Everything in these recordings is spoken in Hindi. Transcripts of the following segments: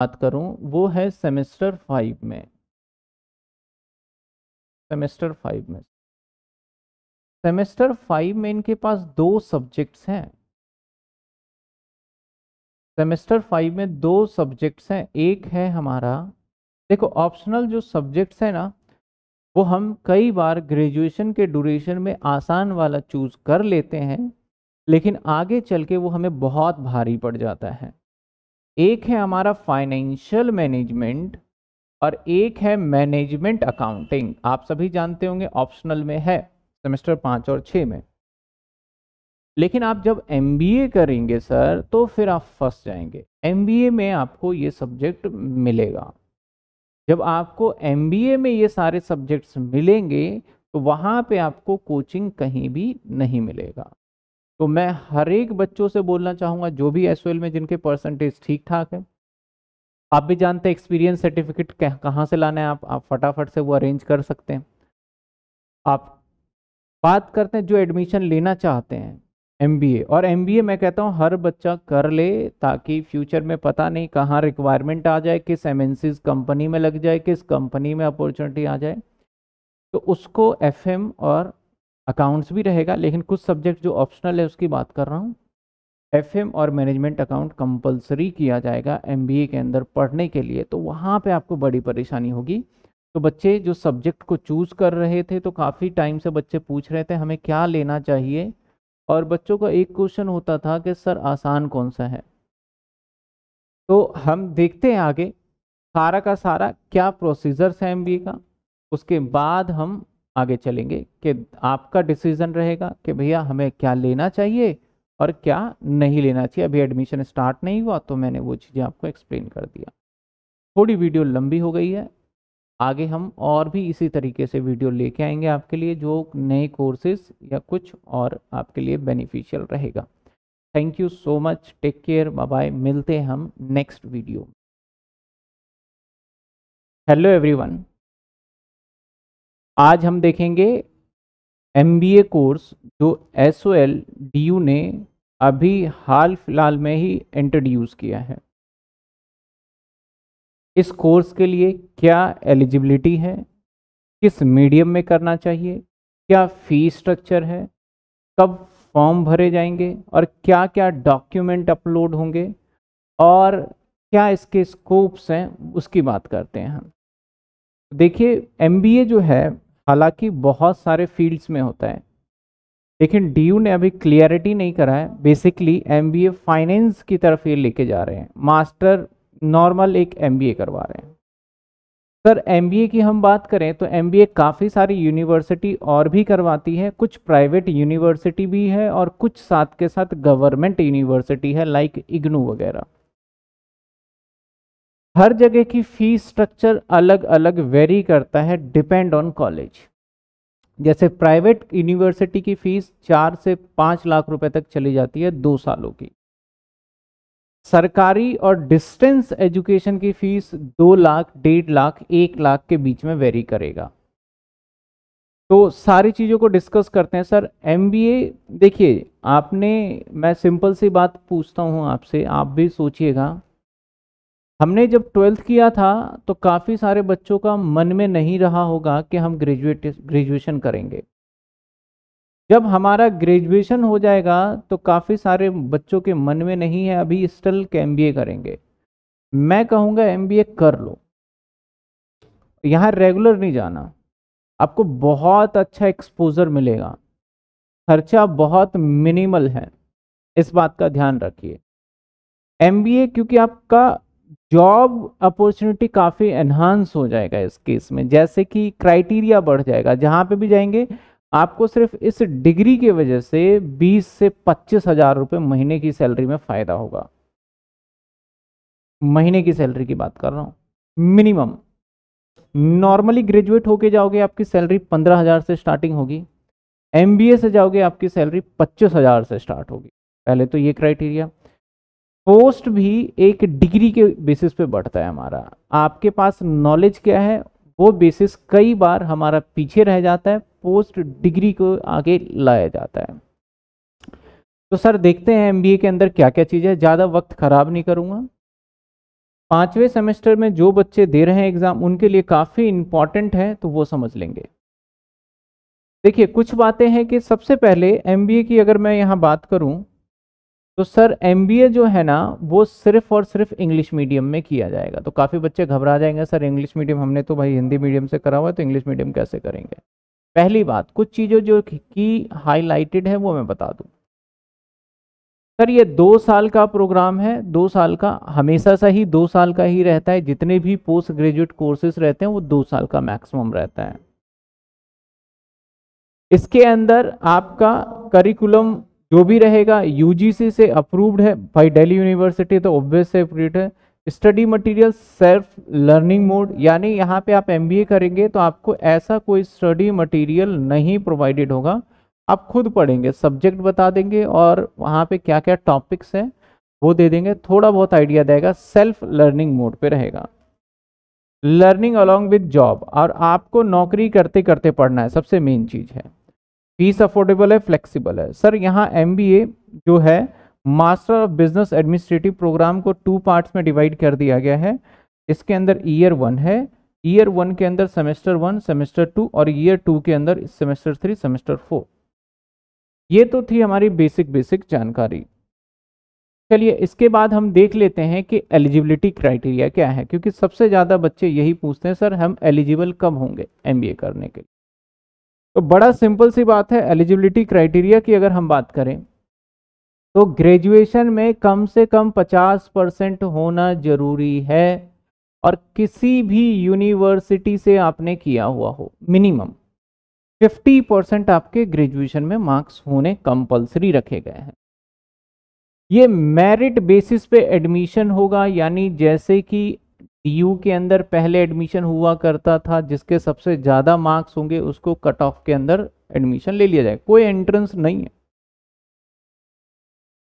बात करूं वो है सेमेस्टर फाइव में सेमेस्टर फाइव में सेमेस्टर फाइव में इनके पास दो सब्जेक्ट्स हैं सेमेस्टर फाइव में दो सब्जेक्ट्स हैं एक है हमारा देखो ऑप्शनल जो सब्जेक्ट्स हैं ना वो हम कई बार ग्रेजुएशन के ड्यूरेशन में आसान वाला चूज़ कर लेते हैं लेकिन आगे चल के वो हमें बहुत भारी पड़ जाता है एक है हमारा फाइनेंशियल मैनेजमेंट और एक है मैनेजमेंट अकाउंटिंग आप सभी जानते होंगे ऑप्शनल में है सेमेस्टर पाँच और छः में लेकिन आप जब एम करेंगे सर तो फिर आप फंस जाएंगे एम में आपको ये सब्जेक्ट मिलेगा जब आपको एम में ये सारे सब्जेक्ट्स मिलेंगे तो वहाँ पे आपको कोचिंग कहीं भी नहीं मिलेगा तो मैं हर एक बच्चों से बोलना चाहूँगा जो भी एस में जिनके परसेंटेज ठीक ठाक है आप भी जानते हैं एक्सपीरियंस सर्टिफिकेट कहाँ से लाना है आप आप फटाफट से वो अरेंज कर सकते हैं आप बात करते हैं जो एडमिशन लेना चाहते हैं एम और एम मैं कहता हूँ हर बच्चा कर ले ताकि फ्यूचर में पता नहीं कहाँ रिक्वायरमेंट आ जाए किस एम कंपनी में लग जाए किस कंपनी में अपॉर्चुनिटी आ जाए तो उसको एफ और अकाउंट्स भी रहेगा लेकिन कुछ सब्जेक्ट जो ऑप्शनल है उसकी बात कर रहा हूँ एफ और मैनेजमेंट अकाउंट कंपलसरी किया जाएगा एम के अंदर पढ़ने के लिए तो वहाँ पर आपको बड़ी परेशानी होगी तो बच्चे जो सब्जेक्ट को चूज़ कर रहे थे तो काफ़ी टाइम से बच्चे पूछ रहे थे हमें क्या लेना चाहिए और बच्चों का एक क्वेश्चन होता था कि सर आसान कौन सा है तो हम देखते हैं आगे सारा का सारा क्या प्रोसीजर्स है एम का उसके बाद हम आगे चलेंगे कि आपका डिसीजन रहेगा कि भैया हमें क्या लेना चाहिए और क्या नहीं लेना चाहिए अभी एडमिशन स्टार्ट नहीं हुआ तो मैंने वो चीज़ें आपको एक्सप्लेन कर दिया थोड़ी वीडियो लंबी हो गई है आगे हम और भी इसी तरीके से वीडियो लेके आएंगे आपके लिए जो नए कोर्सेज या कुछ और आपके लिए बेनिफिशियल रहेगा thank you so much take care bye मिलते हैं हम नेक्स्ट वीडियो हेलो एवरीवन आज हम देखेंगे एम कोर्स जो S O L D U ने अभी हाल फिलहाल में ही इंट्रोड्यूस किया है इस कोर्स के लिए क्या एलिजिबिलिटी है किस मीडियम में करना चाहिए क्या फी स्ट्रक्चर है कब फॉर्म भरे जाएंगे और क्या क्या डॉक्यूमेंट अपलोड होंगे और क्या इसके स्कोप्स हैं उसकी बात करते हैं हम देखिए एम जो है हालांकि बहुत सारे फील्ड्स में होता है लेकिन डी ने अभी क्लियरिटी नहीं करा है बेसिकली एम फाइनेंस की तरफ ये लेके जा रहे हैं मास्टर नॉर्मल एक एम करवा रहे हैं सर एम की हम बात करें तो एम काफ़ी सारी यूनिवर्सिटी और भी करवाती है कुछ प्राइवेट यूनिवर्सिटी भी है और कुछ साथ के साथ गवर्नमेंट यूनिवर्सिटी है लाइक इग्नू वगैरह हर जगह की फीस स्ट्रक्चर अलग अलग वेरी करता है डिपेंड ऑन कॉलेज जैसे प्राइवेट यूनिवर्सिटी की फीस चार से पाँच लाख रुपए तक चली जाती है दो सालों की सरकारी और डिस्टेंस एजुकेशन की फीस दो लाख डेढ़ लाख एक लाख के बीच में वेरी करेगा तो सारी चीज़ों को डिस्कस करते हैं सर एम देखिए आपने मैं सिंपल सी बात पूछता हूँ आपसे आप भी सोचिएगा हमने जब ट्वेल्थ किया था तो काफ़ी सारे बच्चों का मन में नहीं रहा होगा कि हम ग्रेजुएट ग्रेजुएशन करेंगे जब हमारा ग्रेजुएशन हो जाएगा तो काफ़ी सारे बच्चों के मन में नहीं है अभी स्टल के एम करेंगे मैं कहूँगा एम कर लो यहाँ रेगुलर नहीं जाना आपको बहुत अच्छा एक्सपोजर मिलेगा खर्चा बहुत मिनिमल है इस बात का ध्यान रखिए एम क्योंकि आपका जॉब अपॉर्चुनिटी काफ़ी एनहांस हो जाएगा इस केस में जैसे कि क्राइटेरिया बढ़ जाएगा जहां पे भी जाएंगे आपको सिर्फ इस डिग्री की वजह से 20 से पच्चीस हजार रुपये महीने की सैलरी में फ़ायदा होगा महीने की सैलरी की बात कर रहा हूँ मिनिमम नॉर्मली ग्रेजुएट होके जाओगे आपकी सैलरी पंद्रह हज़ार से स्टार्टिंग होगी एम से जाओगे आपकी सैलरी पच्चीस हज़ार से स्टार्ट होगी पहले तो ये क्राइटेरिया पोस्ट भी एक डिग्री के बेसिस पे बढ़ता है हमारा आपके पास नॉलेज क्या है वो बेसिस कई बार हमारा पीछे रह जाता है पोस्ट डिग्री को आगे लाया जाता है तो सर देखते हैं एमबीए के अंदर क्या क्या चीज़ है ज़्यादा वक्त ख़राब नहीं करूँगा पाँचवें सेमेस्टर में जो बच्चे दे रहे हैं एग्ज़ाम उनके लिए काफ़ी इम्पॉर्टेंट है तो वो समझ लेंगे देखिए कुछ बातें हैं कि सबसे पहले एमबीए की अगर मैं यहाँ बात करूँ तो सर एम जो है ना वो सिर्फ और सिर्फ इंग्लिश मीडियम में किया जाएगा तो काफ़ी बच्चे घबरा जाएंगे सर इंग्लिश मीडियम हमने तो भाई हिंदी मीडियम से करा हुआ है तो इंग्लिश मीडियम कैसे करेंगे पहली बात कुछ चीज़ें जो की हाईलाइटेड है वो मैं बता दूँ सर ये दो साल का प्रोग्राम है दो साल का हमेशा सा ही दो साल का ही रहता है जितने भी पोस्ट ग्रेजुएट कोर्सेज रहते हैं वो दो साल का मैक्सिमम रहता है इसके अंदर आपका करिकुलम जो भी रहेगा यूजीसी से अप्रूव्ड है भाई दिल्ली यूनिवर्सिटी तो ऑब्वियस से अप्रूव है study material self learning mode यानी यहाँ पे आप एमबीए करेंगे तो आपको ऐसा कोई स्टडी मटेरियल नहीं प्रोवाइडेड होगा आप खुद पढ़ेंगे सब्जेक्ट बता देंगे और वहाँ पे क्या क्या टॉपिक्स हैं वो दे देंगे थोड़ा बहुत आइडिया देगा सेल्फ लर्निंग मोड पे रहेगा लर्निंग अलॉन्ग विद जॉब और आपको नौकरी करते करते पढ़ना है सबसे मेन चीज़ है फीस अफोर्डेबल है फ्लेक्सिबल है सर यहाँ एम जो है master of business administrative programme को टू पार्ट्स में डिवाइड कर दिया गया है इसके अंदर ईयर वन है ईयर वन के अंदर सेमेस्टर वन सेमेस्टर टू और ईयर टू के अंदर सेमेस्टर थ्री सेमेस्टर फोर ये तो थी हमारी बेसिक बेसिक जानकारी चलिए इसके बाद हम देख लेते हैं कि एलिजिबिलिटी क्राइटेरिया क्या है क्योंकि सबसे ज़्यादा बच्चे यही पूछते हैं सर हम एलिजिबल कब होंगे एमबीए करने के लिए तो बड़ा सिंपल सी बात है एलिजिबिलिटी क्राइटेरिया की अगर हम बात करें तो ग्रेजुएशन में कम से कम 50 परसेंट होना जरूरी है और किसी भी यूनिवर्सिटी से आपने किया हुआ हो मिनिमम 50 परसेंट आपके ग्रेजुएशन में मार्क्स होने कंपलसरी रखे गए हैं ये मेरिट बेसिस पे एडमिशन होगा यानी जैसे कि यू के अंदर पहले एडमिशन हुआ करता था जिसके सबसे ज़्यादा मार्क्स होंगे उसको कट ऑफ के अंदर एडमिशन ले लिया जाए कोई एंट्रेंस नहीं है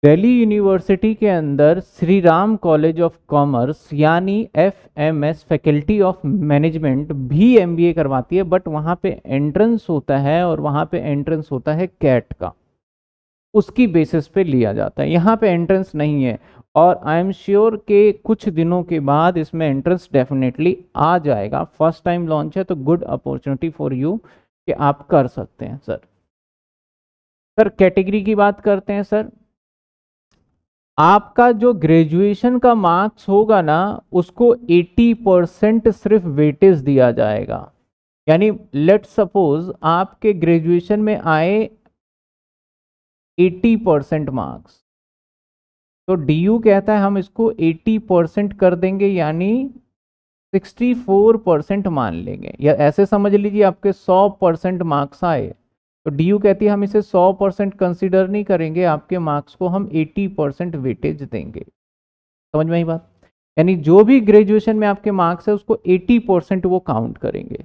दिल्ली यूनिवर्सिटी के अंदर Shri Ram college of commerce यानी F M S faculty of management भी एम बी ए करवाती है बट वहाँ पे एंट्रेंस होता है और वहाँ पे एंट्रेंस होता है कैट का उसकी बेसिस पे लिया जाता है यहाँ पे एंट्रेंस नहीं है और आई एम श्योर के कुछ दिनों के बाद इसमें इंटरेस्ट डेफिनेटली आ जाएगा फर्स्ट टाइम लॉन्च है तो गुड अपॉर्चुनिटी फॉर यू कि आप कर सकते हैं सर सर कैटेगरी की बात करते हैं सर आपका जो ग्रेजुएशन का मार्क्स होगा ना उसको 80 परसेंट सिर्फ वेटेज दिया जाएगा यानी लेट सपोज आपके ग्रेजुएशन में आए 80 परसेंट मार्क्स तो डी यू कहता है हम इसको 80 परसेंट कर देंगे यानी 64 परसेंट मान लेंगे या ऐसे समझ लीजिए आपके 100 परसेंट मार्क्स आए तो डी यू कहती है हम इसे 100 परसेंट कंसिडर नहीं करेंगे आपके मार्क्स को हम 80 परसेंट वेटेज देंगे समझ में ही बात यानी जो भी ग्रेजुएशन में आपके मार्क्स है उसको 80 परसेंट वो काउंट करेंगे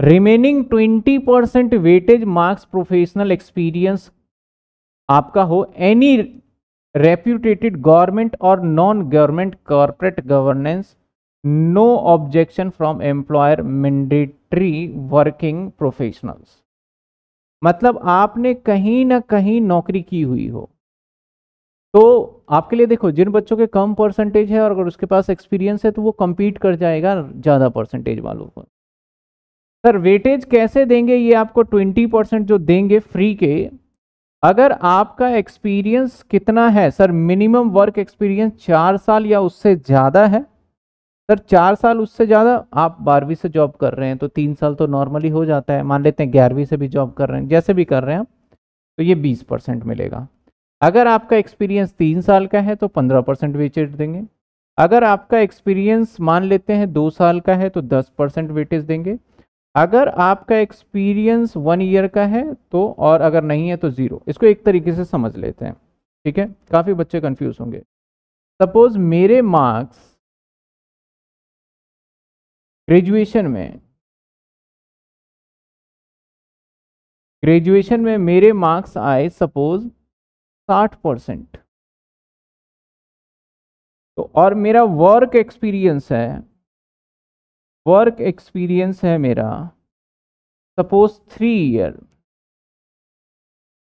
remaining 20 percent weightage marks professional experience आपका हो any reputed government or non-government corporate governance no objection from employer mandatory working professionals मतलब आपने कहीं ना कहीं नौकरी की हुई हो तो आपके लिए देखो जिन बच्चों के कम परसेंटेज है और अगर उसके पास एक्सपीरियंस है तो वो कम्पीट कर जाएगा ज़्यादा परसेंटेज वालों को सर वेटेज कैसे देंगे ये आपको 20 परसेंट जो देंगे फ्री के अगर आपका एक्सपीरियंस कितना है सर मिनिमम वर्क एक्सपीरियंस चार साल या उससे ज़्यादा है सर चार साल उससे ज़्यादा आप बारहवीं से जॉब कर रहे हैं तो तीन साल तो नॉर्मली हो जाता है मान लेते हैं ग्यारहवीं से भी जॉब कर रहे हैं जैसे भी कर रहे हैं आप तो ये बीस परसेंट मिलेगा अगर आपका एक्सपीरियंस तीन साल का है तो पंद्रह परसेंट वेटेज देंगे अगर आपका एक्सपीरियंस मान लेते हैं दो साल का है तो दस परसेंट वेटेज देंगे अगर आपका एक्सपीरियंस वन ईयर का है तो और अगर नहीं है तो ज़ीरो इसको एक तरीके से समझ लेते हैं ठीक है काफ़ी बच्चे कंफ्यूज होंगे सपोज मेरे मार्क्स ग्रेजुएशन में ग्रेजुएशन में मेरे मार्क्स आए सपोज साठ परसेंट तो और मेरा वर्क एक्सपीरियंस है वर्क एक्सपीरियंस है मेरा सपोज थ्री ईयर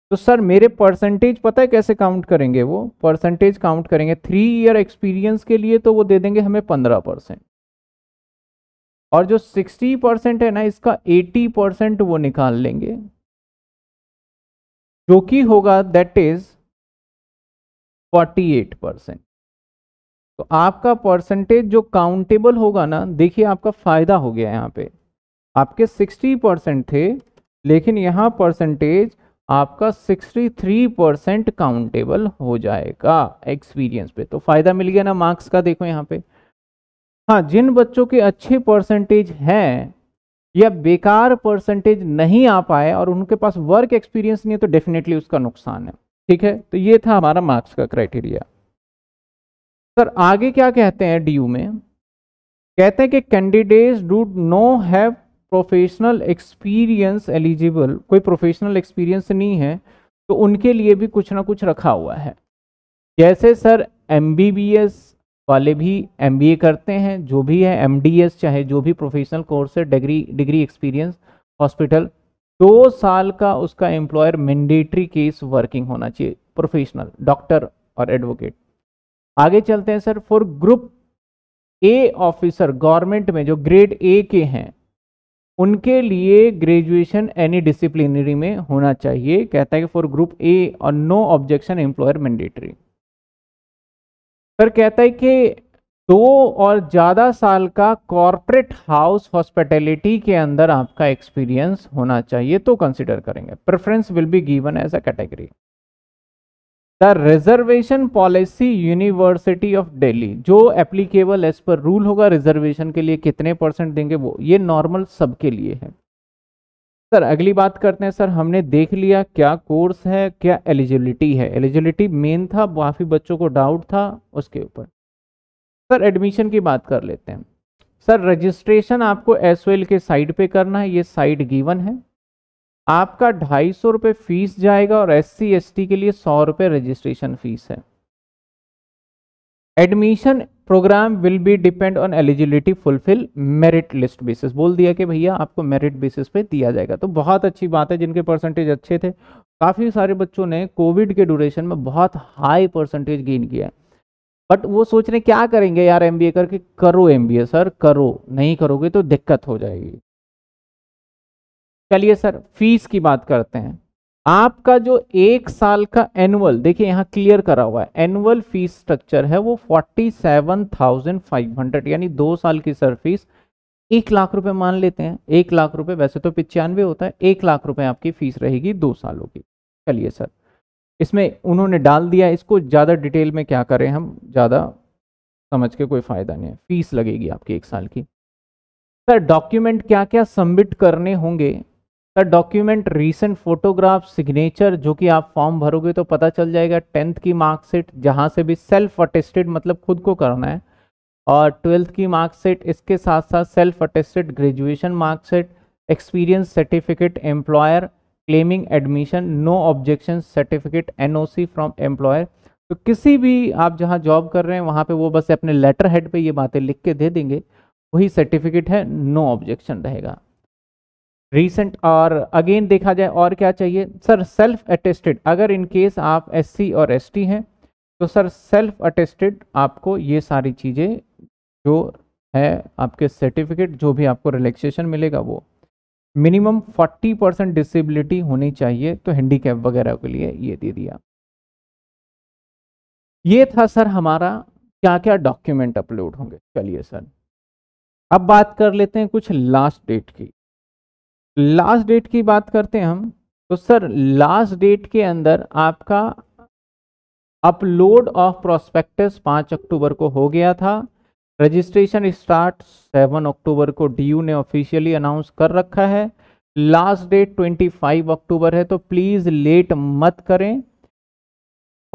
तो सर मेरे परसेंटेज पता है कैसे काउंट करेंगे वो परसेंटेज काउंट करेंगे थ्री ईयर एक्सपीरियंस के लिए तो वो दे देंगे हमें पंद्रह परसेंट और जो सिक्सटी परसेंट है ना इसका एटी परसेंट वो निकाल लेंगे जो कि होगा that is forty eight percent तो आपका परसेंटेज जो काउंटेबल होगा ना देखिए आपका फ़ायदा हो गया यहाँ पे आपके 60 परसेंट थे लेकिन यहाँ परसेंटेज आपका 63 परसेंट काउंटेबल हो जाएगा एक्सपीरियंस पे तो फ़ायदा मिल गया ना मार्क्स का देखो यहाँ पे हाँ जिन बच्चों के अच्छे परसेंटेज हैं या बेकार परसेंटेज नहीं आ पाए और उनके पास वर्क एक्सपीरियंस नहीं है तो डेफिनेटली उसका नुकसान है ठीक है तो ये था हमारा मार्क्स का क्राइटेरिया सर आगे क्या कहते हैं डी में कहते हैं कि candidates do no have professional experience eligible कोई प्रोफेशनल एक्सपीरियंस नहीं है तो उनके लिए भी कुछ ना कुछ रखा हुआ है जैसे सर एम वाले भी एम करते हैं जो भी है एम चाहे जो भी प्रोफेशनल कोर्स है डिग्री डिग्री एक्सपीरियंस हॉस्पिटल दो साल का उसका एम्प्लॉयर मैंडेटरी केस वर्किंग होना चाहिए प्रोफेशनल डॉक्टर और एडवोकेट आगे चलते हैं sir for group A officer government में जो ग्रेड ए के हैं उनके लिए ग्रेजुएशन एनी डिसिप्लिनरी में होना चाहिए कहता है कि फॉर ग्रुप ए और no objection employer mandatory sir कहता है कि दो और ज़्यादा साल का कॉरपोरेट हाउस हॉस्पिटैलिटी के अंदर आपका एक्सपीरियंस होना चाहिए तो कंसिडर करेंगे preference will be given as a category the reservation policy university of Delhi जो एप्लीकेबल एज पर रूल होगा रिजर्वेशन के लिए कितने परसेंट देंगे वो ये नॉर्मल सबके लिए है सर अगली बात करते हैं सर हमने देख लिया क्या कोर्स है क्या एलिजिबिलिटी है एलिजिबिलिटी मेन था काफ़ी बच्चों को डाउट था उसके ऊपर सर एडमिशन की बात कर लेते हैं सर रजिस्ट्रेशन आपको एस के साइड पे करना है ये साइड गिवन है आपका ढाई सौ रुपये फीस जाएगा और एस सी के लिए सौ रुपये रजिस्ट्रेशन फीस है admission programme will be depend on eligibility fulfil merit list basis बोल दिया कि भैया आपको मेरिट बेसिस पे दिया जाएगा तो बहुत अच्छी बात है जिनके परसेंटेज अच्छे थे काफ़ी सारे बच्चों ने कोविड के ड्यूरेशन में बहुत हाई परसेंटेज गेन किया है बट वो सोच रहे क्या करेंगे यार एम करके करो एम सर करो नहीं करोगे तो दिक्कत हो जाएगी चलिए सर फीस की बात करते हैं आपका जो एक साल का एनुअल देखिए यहाँ क्लियर करा हुआ है एनुअल फीस स्ट्रक्चर है वो forty seven thousand five hundred यानी दो साल की सर फीस एक लाख रुपए मान लेते हैं एक लाख रुपए वैसे तो पिचानवे होता है एक लाख रुपए आपकी फीस रहेगी दो सालों की चलिए सर इसमें उन्होंने डाल दिया इसको ज़्यादा डिटेल में क्या करें हम ज़्यादा समझ के कोई फ़ायदा नहीं है फीस लगेगी आपकी एक साल की सर डॉक्यूमेंट क्या क्या सबमिट करने होंगे sir document recent photograph signature जो कि आप फॉर्म भरोगे तो पता चल जाएगा टेंथ की मार्कशीट जहाँ से भी सेल्फ अटेस्टेड मतलब खुद को करना है और ट्वेल्थ की मार्कशीट इसके साथ साथ self attested graduation marksheet experience certificate employer claiming admission no objection certificate C from employer तो किसी भी आप जहाँ जॉब कर रहे हैं वहाँ पर वो बस अपने लेटर हेड पर ये बातें लिख के दे देंगे वही सर्टिफिकेट है नो ऑब्जेक्शन रहेगा रिसेंट और अगेन देखा जाए और क्या चाहिए सर सेल्फ अटेस्टेड अगर इन केस आप एससी और एसटी हैं तो सर सेल्फ अटेस्टेड आपको ये सारी चीज़ें जो है आपके सर्टिफिकेट जो भी आपको रिलैक्सेशन मिलेगा वो मिनिमम 40 परसेंट डिसेबिलिटी होनी चाहिए तो हैंडीकैप वगैरह के लिए ये दे दिया ये था सर हमारा क्या क्या डॉक्यूमेंट अपलोड होंगे चलिए सर अब बात कर लेते हैं कुछ लास्ट डेट की लास्ट डेट की बात करते हैं हम तो सर लास्ट डेट के अंदर आपका अपलोड ऑफ प्रोस्पेक्टस पांच अक्टूबर को हो गया था रजिस्ट्रेशन स्टार्ट सेवन अक्टूबर को डीयू ने ऑफिशियली अनाउंस कर रखा है last date twenty five October है तो प्लीज़ लेट मत करें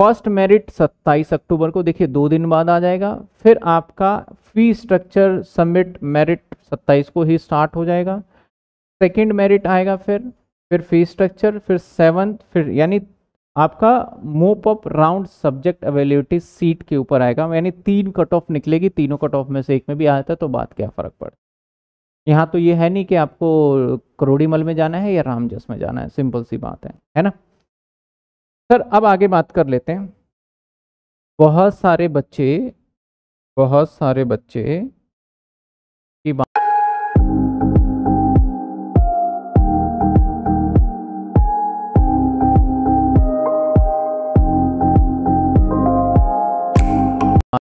फर्स्ट मेरिट 27 अक्टूबर को देखिए दो दिन बाद आ जाएगा फिर आपका फी स्ट्रक्चर सबमिट मेरिट 27 को ही स्टार्ट हो जाएगा सेकेंड मेरिट आएगा फिर फिर फी स्ट्रक्चर फिर सेवन्थ फिर यानी आपका mop up round subject availability seat के ऊपर आएगा यानी तीन कट ऑफ निकलेगी तीनों कट ऑफ में से एक में भी आता है तो बात क्या फ़र्क पड़ता यहाँ तो ये है नहीं कि आपको करोड़ीमल में जाना है या रामजस में जाना है सिंपल सी बात है है ना सर अब आगे बात कर लेते हैं बहुत सारे बच्चे बहुत सारे बच्चे की बात